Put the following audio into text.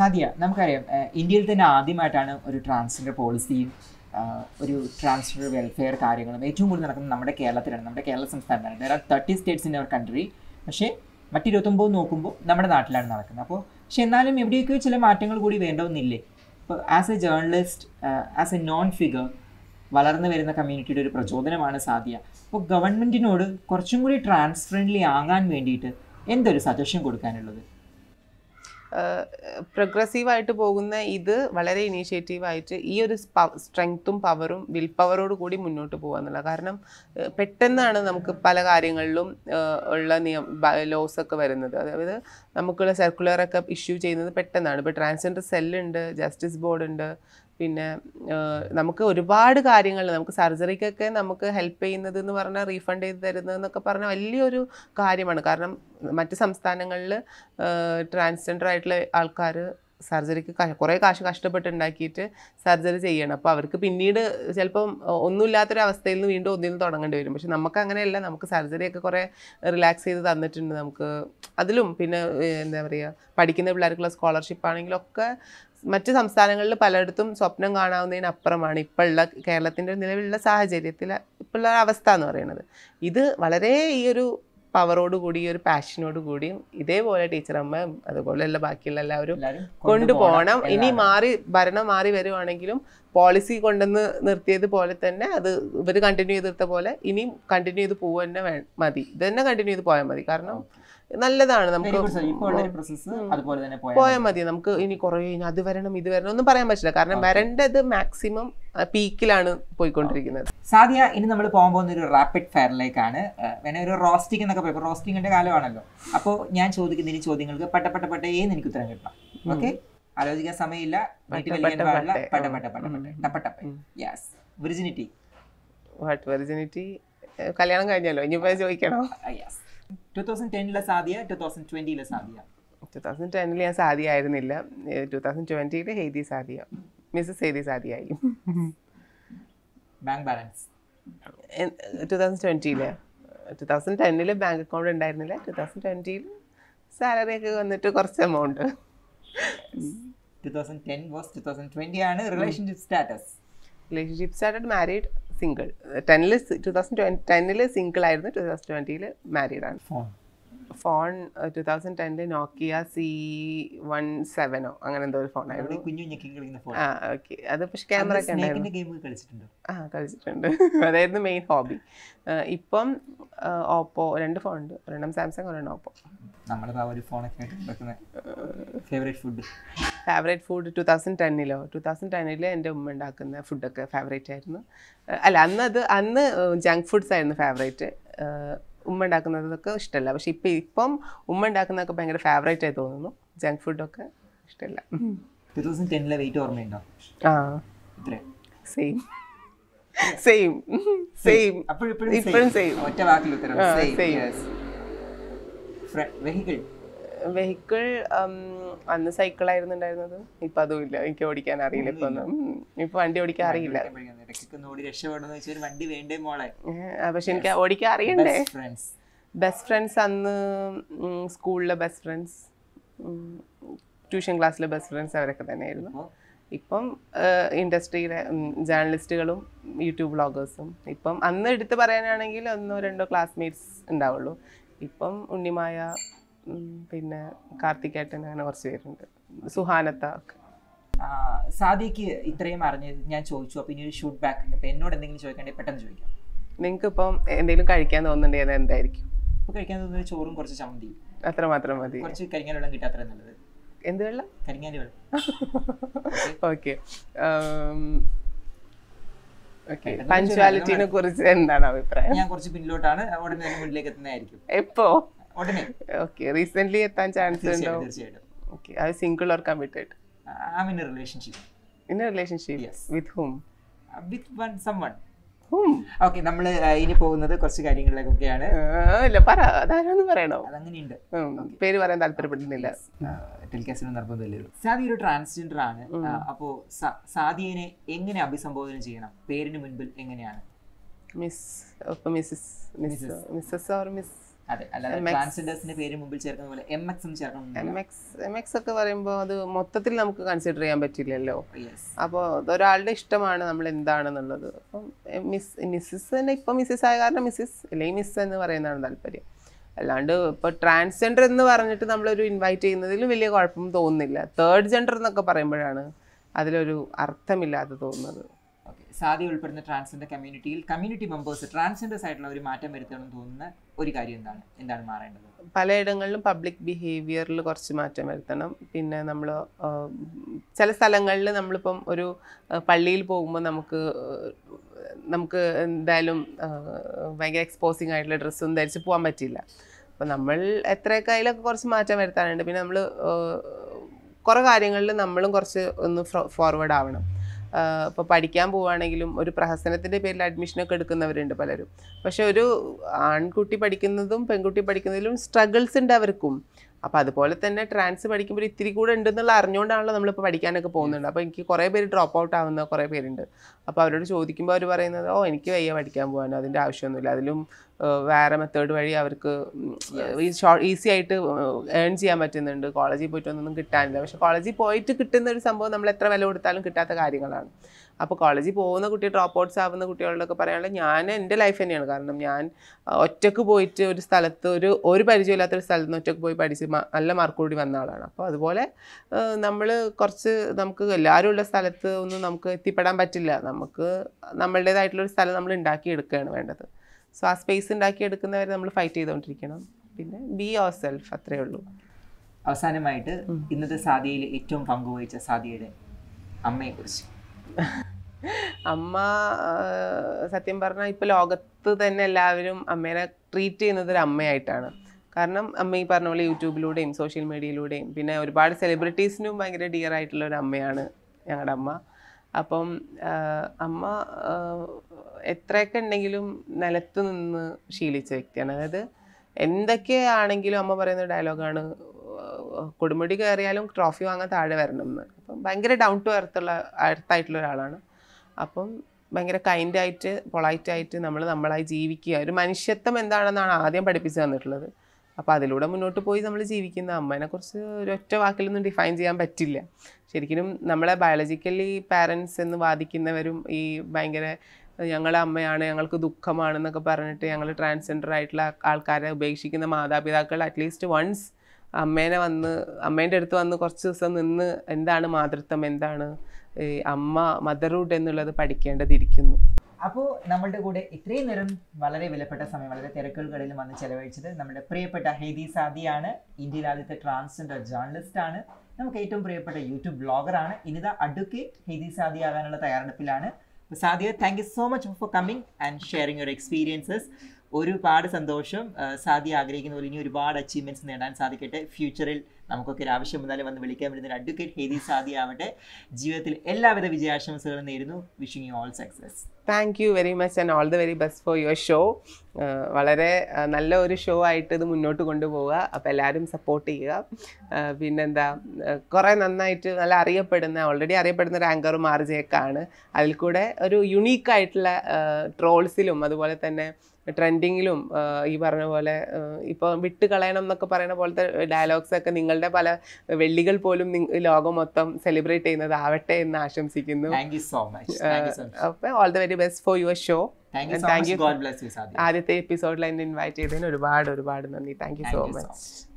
സാധ്യ നമുക്കറിയാം ഇന്ത്യയിൽ തന്നെ ആദ്യമായിട്ടാണ് ഒരു ട്രാൻസ്ജെൻഡർ പോളിസിയും ഒരു ട്രാൻസ്ജെൻഡർ വെൽഫെയർ കാര്യങ്ങളും ഏറ്റവും കൂടുതൽ നടക്കുന്നത് നമ്മുടെ കേരളത്തിലാണ് നമ്മുടെ കേരള സംസ്ഥാനത്താണ് വേറെ thirty states in our country പക്ഷേ ഇരുപത്തൊമ്പത് നോക്കുമ്പോൾ നമ്മുടെ നാട്ടിലാണ് നടക്കുന്നത് അപ്പോൾ പക്ഷെ എന്നാലും എവിടെയൊക്കെ ചില മാറ്റങ്ങൾ കൂടി വേണ്ടതെന്നില്ലേ ഇപ്പോൾ as a journalist as a known figure വളർന്നു വരുന്ന കമ്മ്യൂണിറ്റിയുടെ ഒരു പ്രചോദനമാണ് സാധ്യ അപ്പോൾ ഗവൺമെൻറ്റിനോട് കുറച്ചും കൂടി ട്രാൻസ് ഫ്രണ്ട്ലി ആകാൻ വേണ്ടിയിട്ട് എന്തൊരു സജഷൻ കൊടുക്കാനുള്ളത് പ്രോഗ്രസീവായിട്ട് പോകുന്ന ഇത് വളരെ ഇനീഷ്യേറ്റീവായിട്ട് ഈ ഒരു സ്ട്രെങ്ത്തും പവറും വിൽ പവറോട് കൂടി മുന്നോട്ട് പോകുക എന്നുള്ളത് കാരണം പെട്ടെന്നാണ് നമുക്ക് പല കാര്യങ്ങളിലും ഉള്ള നിയമ ലോസ് ഒക്കെ വരുന്നത് അതായത് നമുക്കുള്ള ഒക്കെ ഇഷ്യൂ ചെയ്യുന്നത് പെട്ടെന്നാണ് ഇപ്പോൾ ട്രാൻസ്ജെൻഡർ സെല്ലുണ്ട് ജസ്റ്റിസ് ബോർഡ് ഉണ്ട് പിന്നെ നമുക്ക് ഒരുപാട് കാര്യങ്ങൾ നമുക്ക് സർജറിക്കൊക്കെ നമുക്ക് ഹെൽപ്പ് ചെയ്യുന്നത് എന്ന് പറഞ്ഞാൽ റീഫണ്ട് ചെയ്ത് തരുന്നത് എന്നൊക്കെ പറഞ്ഞാൽ വലിയൊരു കാര്യമാണ് കാരണം മറ്റ് സംസ്ഥാനങ്ങളിൽ ട്രാൻസ്ജെൻഡർ ആയിട്ടുള്ള ആൾക്കാർ സർജറിക്ക് കുറേ കാശ് കഷ്ടപ്പെട്ടുണ്ടാക്കിയിട്ട് സർജറി ചെയ്യണം അപ്പോൾ അവർക്ക് പിന്നീട് ചിലപ്പം ഒന്നുമില്ലാത്തൊരവസ്ഥയിൽ നിന്ന് വീണ്ടും ഒന്നിൽ നിന്ന് തുടങ്ങേണ്ടി വരും പക്ഷെ നമുക്ക് അങ്ങനെയല്ല നമുക്ക് സർജറിയൊക്കെ കുറേ റിലാക്സ് ചെയ്ത് തന്നിട്ടുണ്ട് നമുക്ക് അതിലും പിന്നെ എന്താ പറയുക പഠിക്കുന്ന പിള്ളേർക്കുള്ള സ്കോളർഷിപ്പ് ആണെങ്കിലൊക്കെ മറ്റ് സംസ്ഥാനങ്ങളിൽ പലയിടത്തും സ്വപ്നം കാണാവുന്നതിനപ്പുറമാണ് ഉള്ള കേരളത്തിൻ്റെ നിലവിലുള്ള സാഹചര്യത്തിൽ ഇപ്പോഴുള്ള അവസ്ഥ എന്ന് പറയുന്നത് ഇത് വളരെ ഈ ഒരു പവറോട് കൂടി ഒരു പാഷനോട് കൂടിയും ഇതേപോലെ ടീച്ചറമ്മ അതുപോലെയുള്ള ബാക്കിയുള്ള എല്ലാവരും കൊണ്ടുപോകണം ഇനി മാറി ഭരണം മാറി വരുവാണെങ്കിലും പോളിസി കൊണ്ടുവന്ന് നിർത്തിയത് പോലെ തന്നെ അത് ഇവർ കണ്ടിന്യൂ ചെയ്തെടുത്ത പോലെ ഇനിയും കണ്ടിന്യൂ ചെയ്ത് പോകുക തന്നെ വേ മതി ഇത് തന്നെ കണ്ടിന്യൂ ചെയ്ത് പോയാൽ മതി കാരണം നല്ലതാണ് നമുക്ക് പോയാൽ മതി നമുക്ക് ഇനി കുറേ ഇനി അത് വരണം ഇത് വരണം ഒന്നും പറയാൻ പറ്റില്ല കാരണം വരേണ്ടത് മാക്സിമം പീക്കിലാണ് പോയിക്കൊണ്ടിരിക്കുന്നത് സാധ്യ ഇനി നമ്മൾ പോകാൻ പോകുന്ന ഒരു റാപ്പിഡ് ഫയറിലേക്കാണ് വേണേ ഒരു റോസ്റ്റിംഗ് എന്നൊക്കെ പറയും റോസ്റ്റിംഗിന്റെ കാലമാണല്ലോ അപ്പോൾ ഞാൻ ചോദിക്കുന്ന ചോദ്യങ്ങൾക്ക് പെട്ടപ്പെട്ട പട്ട പട്ടേ എന്ന് എനിക്ക് ഉത്തരം കിട്ടണം ഓക്കെ ആലോചിക്കാൻ സമയമില്ല വലിക്കാൻ യെസ് കല്യാണം കഴിഞ്ഞല്ലോ ഇനി ചോദിക്കണോ uh, uh, യെസ് ഞാൻ സാദിയ ആയിരുന്നില്ല തൗസൻഡ് ട്വന്റിയിലെ ഹെയ്തി സാദിയ മിസ്സസ് ഹെയ്തി ആയി ബാങ്ക് ബാലൻസ് തൗസൻഡ് ട്വന്റിയില് ടൂ തൗസൻഡ് ബാങ്ക് അക്കൗണ്ട് ഉണ്ടായിരുന്നില്ല ടൂ തൗസൻഡ് ട്വന്റിയിൽ സാലറി ഒക്കെ വന്നിട്ട് കുറച്ച് എമൗണ്ട് ആണ് റിലേഷൻഷിപ്പ് സ്റ്റാറ്റസ് മാരീഡ് സിംഗിൾ ടെനിൽ ടു തൗസൻഡ് ടെന്നിൽ സിംഗിൾ ആയിരുന്നു ടു തൗസൻഡ് ട്വന്റിയിൽ മാരീഡ് ആണ് ഫോൺ ടു തൗസൻഡ് ടെനിൽ നോക്കിയ സി വൺ സെവനോ അങ്ങനെ എന്തോ ഒരു ഫോൺ ആ അത് പക്ഷെ ക്യാമറ ഒക്കെ ആ കളിച്ചിട്ടുണ്ട് അതായിരുന്നു മെയിൻ ഹോബി ഇപ്പം ഓപ്പോ രണ്ട് ഫോൺ ഉണ്ട് ഒരെണ്ണം സാംസങ് ഒരെണ്ണം ഓപ്പോ ഫോണൊക്കെ favourite food food two thousand ടെന്നിലോ ടു തൗസൻഡ് ടെന്നിൽ എൻ്റെ ഉമ്മ ഉണ്ടാക്കുന്ന ഫുഡൊക്കെ ഫേവറേറ്റ് ആയിരുന്നു അല്ല അന്ന് അത് അന്ന് ജങ്ക് ഫുഡ്സ് ആയിരുന്നു ഫേവറേറ്റ് ഉമ്മ ഉണ്ടാക്കുന്നതൊക്കെ ഇഷ്ടമല്ല പക്ഷെ ഇപ്പം ഇപ്പം ഉമ്മ ഉണ്ടാക്കുന്നതൊക്കെ ഭയങ്കര ഫേവറേറ്റ് ആയി തോന്നുന്നു ജങ്ക് ഫുഡൊക്കെ ഇഷ്ടമല്ല ടു തൗസൻഡ് ടെന്നിലെ വെയിറ്റ് ഓർമ്മയുണ്ടോ ആ സെയിം സെയിം സെയിം ഇപ്പോഴും സെയിം ഒറ്റ വാക്കിൽ ഉത്തരം സെയിം വെഹിക്കിൾ വെഹിക്കിൾ അന്ന് ആയിരുന്നു ഉണ്ടായിരുന്നത് ഇപ്പൊ അതും ഇല്ല എനിക്ക് ഓടിക്കാൻ അറിയില്ല ഇപ്പൊ ഇപ്പൊ വണ്ടി ഓടിക്കാൻ അറിയില്ല പക്ഷെ എനിക്ക് ഓടിക്കാൻ അറിയണ്ടേ ബെസ്റ്റ് ഫ്രണ്ട്സ് അന്ന് സ്കൂളിലെ ബെസ്റ്റ് ഫ്രണ്ട്സ് ട്യൂഷൻ ക്ലാസ്സിലെ ബെസ്റ്റ് ഫ്രണ്ട്സ് അവരൊക്കെ തന്നെയായിരുന്നു ഇപ്പം ഇൻഡസ്ട്രിയിലെ ജേർണലിസ്റ്റുകളും യൂട്യൂബ് വ്ളോഗേഴ്സും ഇപ്പം അന്ന് എടുത്ത് പറയാനാണെങ്കിൽ ഒന്നോ രണ്ടോ ക്ലാസ്മേറ്റ്സ് ഉണ്ടാവുള്ളൂ ഇപ്പം ഉണ്ണിമായ പിന്നെ കാർത്തികേട്ടൻ അങ്ങനെ കുറച്ച് പേരുണ്ട് സുഹാനത്ത സാദിക്ക് ഇത്രയും അറിഞ്ഞത് ഞാൻ ചോദിച്ചു അപ്പോൾ ഇനി ഒരു ഷൂട്ട് ബാക്ക് അപ്പം എന്നോട് എന്തെങ്കിലും ചോദിക്കണ്ടേ പെട്ടെന്ന് ചോദിക്കാം നിങ്ങൾക്ക് ഇപ്പം എന്തെങ്കിലും കഴിക്കാൻ തോന്നുന്നുണ്ടെങ്കിൽ എന്തായിരിക്കും ഇപ്പോൾ കഴിക്കാൻ തോന്നുന്നത് ചോറും കുറച്ച് ചമ്മന്തി അത്ര മാത്രം മതി കുറച്ച് കരിങ്ങാലി വെള്ളം കിട്ടാൻ നല്ലത് എന്ത് വെള്ളം കരിങ്ങാലി വെള്ളം ഓക്കെ പഞ്ച്വാലിറ്റിനെ കുറിച്ച് എന്താണ് അഭിപ്രായം ഞാൻ കുറച്ച് പിന്നിലോട്ടാണ് ഉടനെ തന്നെ മുന്നിലേക്ക് എത്തുന്നതായിരിക്കും എപ്പോ ഉടനെ ഓക്കെ റീസെന്റ് എത്താൻ ചാൻസ് ഉണ്ടോ തീർച്ചയായിട്ടും okay single or committed am in a relationship in a relationship with whom with one someone okay നമ്മൾ ഇനി പോകുന്നത് കുറച്ച് കാര്യങ്ങളിലേക്കൊക്കെയാണ് ഇല്ല പറ അതാരാന്ന് പറയണോ അതങ്ങനെയുണ്ട് പേര് പറയാൻ താല്പര്യപ്പെടുന്നില്ല ടെലികാസ്റ്റിന് നിർബന്ധമില്ല സാദി ഒരു ട്രാൻസ്ജെൻഡർ ആണ് അപ്പോ സാദിയനെ എങ്ങനെ അഭിസംബോധന ചെയ്യണം പേരിന് മുൻപിൽ എങ്ങനെയാണ് miss Mrs Mrs or miss അതെ അല്ലാതെ പേര് മുമ്പിൽ ചേർക്കുന്ന പോലെ എം എക്സ് എന്ന് എം എക്സ് എം എക്സ് പറയുമ്പോൾ അത് മൊത്തത്തിൽ നമുക്ക് കൺസിഡർ ചെയ്യാൻ പറ്റില്ലല്ലോ അപ്പോൾ ഒരാളുടെ ഇഷ്ടമാണ് നമ്മൾ എന്താണെന്നുള്ളത് മിസ്സിസ് മിസ് തന്നെ ഇപ്പൊ മിസ്സിസ് ആയ കാരണം മിസ്സിസ് അല്ലെങ്കിൽ മിസ് എന്ന് പറയുന്നതാണ് താല്പര്യം അല്ലാണ്ട് ഇപ്പൊ ട്രാൻസ്ജെൻഡർ എന്ന് പറഞ്ഞിട്ട് നമ്മളൊരു ഇൻവൈറ്റ് ചെയ്യുന്നതിൽ വലിയ കുഴപ്പം തോന്നുന്നില്ല തേർഡ് ജെൻഡർ എന്നൊക്കെ പറയുമ്പോഴാണ് അതിലൊരു അർത്ഥമില്ലാതെ തോന്നുന്നത് സാധ്യ ഉൾപ്പെടുന്ന ട്രാൻസ്ജെൻഡർ കമ്മ്യൂണിറ്റിയിൽ കമ്മ്യൂണിറ്റി മെമ്പേഴ്സ് ട്രാൻസ്ജെൻഡേഴ്സ് ആയിട്ടുള്ള ഒരു മാറ്റം എന്ന് തോന്നുന്ന ഒരു കാര്യം എന്താണ് എന്താണ് മാറേണ്ടത് പലയിടങ്ങളിലും പബ്ലിക് ബിഹേവിയറിൽ കുറച്ച് മാറ്റം വരുത്തണം പിന്നെ നമ്മൾ ചില സ്ഥലങ്ങളിൽ നമ്മളിപ്പം ഒരു പള്ളിയിൽ പോകുമ്പോൾ നമുക്ക് നമുക്ക് എന്തായാലും ഭയങ്കര എക്സ്പോസിങ് ആയിട്ടുള്ള ഡ്രസ്സൊന്നും ധരിച്ച് പോകാൻ പറ്റില്ല അപ്പം നമ്മൾ എത്രയൊക്കെ അതിലൊക്കെ കുറച്ച് മാറ്റം വരുത്താനുണ്ട് പിന്നെ നമ്മൾ കുറേ കാര്യങ്ങളിൽ നമ്മളും കുറച്ച് ഒന്ന് ഫോർവേഡ് ആവണം ഇപ്പോൾ പഠിക്കാൻ പോവുകയാണെങ്കിലും ഒരു പ്രഹസനത്തിൻ്റെ പേരിൽ അഡ്മിഷനൊക്കെ എടുക്കുന്നവരുണ്ട് പലരും പക്ഷെ ഒരു ആൺകുട്ടി പഠിക്കുന്നതും പെൺകുട്ടി പഠിക്കുന്നതിലും സ്ട്രഗിൾസ് ഉണ്ട് അവർക്കും അപ്പോൾ അതുപോലെ തന്നെ ട്രാൻസ് പഠിക്കുമ്പോൾ ഇത്തിരി കൂടെ ഉണ്ടെന്നുള്ള അറിഞ്ഞുകൊണ്ടാണല്ലോ നമ്മളിപ്പോൾ പഠിക്കാനൊക്കെ പോകുന്നുണ്ട് അപ്പോൾ എനിക്ക് കുറേ പേര് ഡ്രോപ്പ് ഔട്ട് ആവുന്ന കുറേ പേരുണ്ട് അപ്പോൾ അവരോട് ചോദിക്കുമ്പോൾ അവർ പറയുന്നത് ഓ എനിക്ക് വയ്യ പഠിക്കാൻ പോകാനോ അതിൻ്റെ ആവശ്യമൊന്നുമില്ല അതിലും വേറെ മെത്തേഡ് വഴി അവർക്ക് ഈസി ആയിട്ട് ഏൺ ചെയ്യാൻ പറ്റുന്നുണ്ട് കോളേജിൽ പോയിട്ടൊന്നും കിട്ടാനില്ല പക്ഷെ കോളേജിൽ പോയിട്ട് കിട്ടുന്ന ഒരു സംഭവം നമ്മൾ എത്ര വില കൊടുത്താലും കിട്ടാത്ത കാര്യങ്ങളാണ് അപ്പോൾ കോളേജിൽ പോകുന്ന കുട്ടി ഡ്രോപ്പ് ഔട്ട്സ് ആവുന്ന കുട്ടികളോടൊക്കെ പറയാനുള്ളത് ഞാൻ എൻ്റെ ലൈഫ് തന്നെയാണ് കാരണം ഞാൻ ഒറ്റക്ക് പോയിട്ട് ഒരു സ്ഥലത്ത് ഒരു ഒരു പരിചയമില്ലാത്ത ഒരു സ്ഥലത്ത് നിന്ന് ഒറ്റക്ക് പോയി പഠിച്ച് നല്ല മാർക്ക് കൂടി വന്ന ആളാണ് അപ്പോൾ അതുപോലെ നമ്മൾ കുറച്ച് നമുക്ക് എല്ലാവരും ഉള്ള സ്ഥലത്ത് ഒന്നും നമുക്ക് എത്തിപ്പെടാൻ പറ്റില്ല നമുക്ക് നമ്മളുടേതായിട്ടുള്ളൊരു സ്ഥലം നമ്മൾ ഉണ്ടാക്കിയെടുക്കുകയാണ് വേണ്ടത് സോ ആ സ്പേസ് ഉണ്ടാക്കിയെടുക്കുന്നവരെ നമ്മൾ ഫൈറ്റ് ചെയ്തുകൊണ്ടിരിക്കണം പിന്നെ ബി യുവർ സെൽഫ് അത്രയേ ഉള്ളൂ അവസാനമായിട്ട് ഇന്നത്തെ സാധ്യയിൽ ഏറ്റവും പങ്കുവഹിച്ച സാധ്യയുടെ അമ്മയെക്കുറിച്ച് അമ്മ സത്യം പറഞ്ഞാൽ ഇപ്പോൾ ലോകത്ത് തന്നെ എല്ലാവരും അമ്മേനെ ട്രീറ്റ് ചെയ്യുന്നത് ഒരു അമ്മയായിട്ടാണ് കാരണം അമ്മ ഈ പറഞ്ഞ പോലെ യൂട്യൂബിലൂടെയും സോഷ്യൽ മീഡിയയിലൂടെയും പിന്നെ ഒരുപാട് സെലിബ്രിറ്റീസിനും ഭയങ്കര ഡിയർ ആയിട്ടുള്ള ഒരു അമ്മയാണ് ഞങ്ങളുടെ അമ്മ അപ്പം അമ്മ എത്രയൊക്കെ ഉണ്ടെങ്കിലും നിലത്ത് നിന്ന് ശീലിച്ച വ്യക്തിയാണ് അതായത് എന്തൊക്കെയാണെങ്കിലും അമ്മ പറയുന്ന ഡയലോഗാണ് കൊടുമുടി കയറിയാലും ട്രോഫി വാങ്ങാൻ താഴെ വരണം എന്ന് അപ്പം ഭയങ്കര ഡൗൺ ടു എർത്തുള്ള എർത്തായിട്ടുള്ള ഒരാളാണ് അപ്പം ഭയങ്കര കൈൻഡായിട്ട് പൊളൈറ്റായിട്ട് നമ്മൾ നമ്മളായി ജീവിക്കുക ഒരു മനുഷ്യത്വം എന്താണെന്നാണ് ആദ്യം പഠിപ്പിച്ച് തന്നിട്ടുള്ളത് അപ്പോൾ അതിലൂടെ മുന്നോട്ട് പോയി നമ്മൾ ജീവിക്കുന്ന അമ്മേനെക്കുറിച്ച് ഒരൊറ്റ വാക്കിലൊന്നും ഡിഫൈൻ ചെയ്യാൻ പറ്റില്ല ശരിക്കും നമ്മളെ ബയോളജിക്കലി പാരൻസ് എന്ന് വാദിക്കുന്നവരും ഈ ഭയങ്കര ഞങ്ങളെ അമ്മയാണ് ഞങ്ങൾക്ക് ദുഃഖമാണെന്നൊക്കെ പറഞ്ഞിട്ട് ഞങ്ങൾ ട്രാൻസ്ജെൻഡർ ആയിട്ടുള്ള ആൾക്കാരെ ഉപേക്ഷിക്കുന്ന മാതാപിതാക്കൾ അറ്റ്ലീസ്റ്റ് വൺസ് അമ്മേനെ വന്ന് അമ്മേൻ്റെ അടുത്ത് വന്ന് കുറച്ച് ദിവസം നിന്ന് എന്താണ് മാതൃത്വം എന്താണ് അമ്മ മദർ റൂട്ട് എന്നുള്ളത് പഠിക്കേണ്ടതിരിക്കുന്നു അപ്പോൾ നമ്മളുടെ കൂടെ ഇത്രയും നേരം വളരെ വിലപ്പെട്ട സമയം വളരെ തിരക്കുകൾക്കിടയിൽ വന്ന് ചെലവഴിച്ചത് നമ്മുടെ പ്രിയപ്പെട്ട ഹെയ്ദി സാദിയാണ് ഇന്ത്യയിലെ ആദ്യത്തെ ട്രാൻസ്ജെൻഡർ ജേർണലിസ്റ്റ് ആണ് നമുക്ക് ഏറ്റവും പ്രിയപ്പെട്ട യൂട്യൂബ് ബ്ലോഗറാണ് ഇനിത അഡ്വക്കേറ്റ് ഹെയ്ദി സാദി ആകാനുള്ള തയ്യാറെടുപ്പിലാണ് Sadiya thank you so much for coming and sharing your experiences ഒരുപാട് സന്തോഷം സാദി ആഗ്രഹിക്കുന്ന പോലെ ഇനി ഒരുപാട് അച്ചീവ്മെന്റ്സ് നേടാൻ സാധിക്കട്ടെ ഫ്യൂച്ചറിൽ നമുക്കൊക്കെ ഒരു ആവശ്യം വന്നാലും വന്ന് വിളിക്കാൻ പറ്റുന്ന അഡ്വക്കേറ്റ് ഹേദി സാദി ആവട്ടെ ജീവിതത്തിൽ എല്ലാവിധ വിജയാശംസകളും നേരുന്നു wishing you all success thank you very much and all the very best for your show വളരെ നല്ല ഒരു ഷോ ആയിട്ട് ഇത് മുന്നോട്ട് കൊണ്ടുപോവുക അപ്പോൾ എല്ലാവരും സപ്പോർട്ട് ചെയ്യുക പിന്നെന്താ കുറേ നന്നായിട്ട് നല്ല അറിയപ്പെടുന്ന ഓൾറെഡി അറിയപ്പെടുന്ന ഒരു ആങ്കർ മാർജയൊക്കെ ആണ് അതിൽ കൂടെ ഒരു യുണീക്കായിട്ടുള്ള ട്രോൾസിലും അതുപോലെ തന്നെ ട്രെൻഡിങ്ങിലും ഈ പറഞ്ഞ പോലെ ഇപ്പോൾ വിട്ട് കളയണം എന്നൊക്കെ പറയുന്ന പോലത്തെ ഡയലോഗ്സ് ഒക്കെ നിങ്ങളുടെ പല വെള്ളികൾ പോലും ലോകം മൊത്തം സെലിബ്രേറ്റ് ചെയ്യുന്നത് ആവട്ടെ എന്ന് ആശംസിക്കുന്നു അപ്പോൾ all the very best for your show thank you ആദ്യത്തെ എപ്പിസോഡിൽ എന്നെ ഇൻവൈറ്റ് ചെയ്തതിന് ഒരുപാട് ഒരുപാട് നന്ദി താങ്ക് യു സോ മച്ച്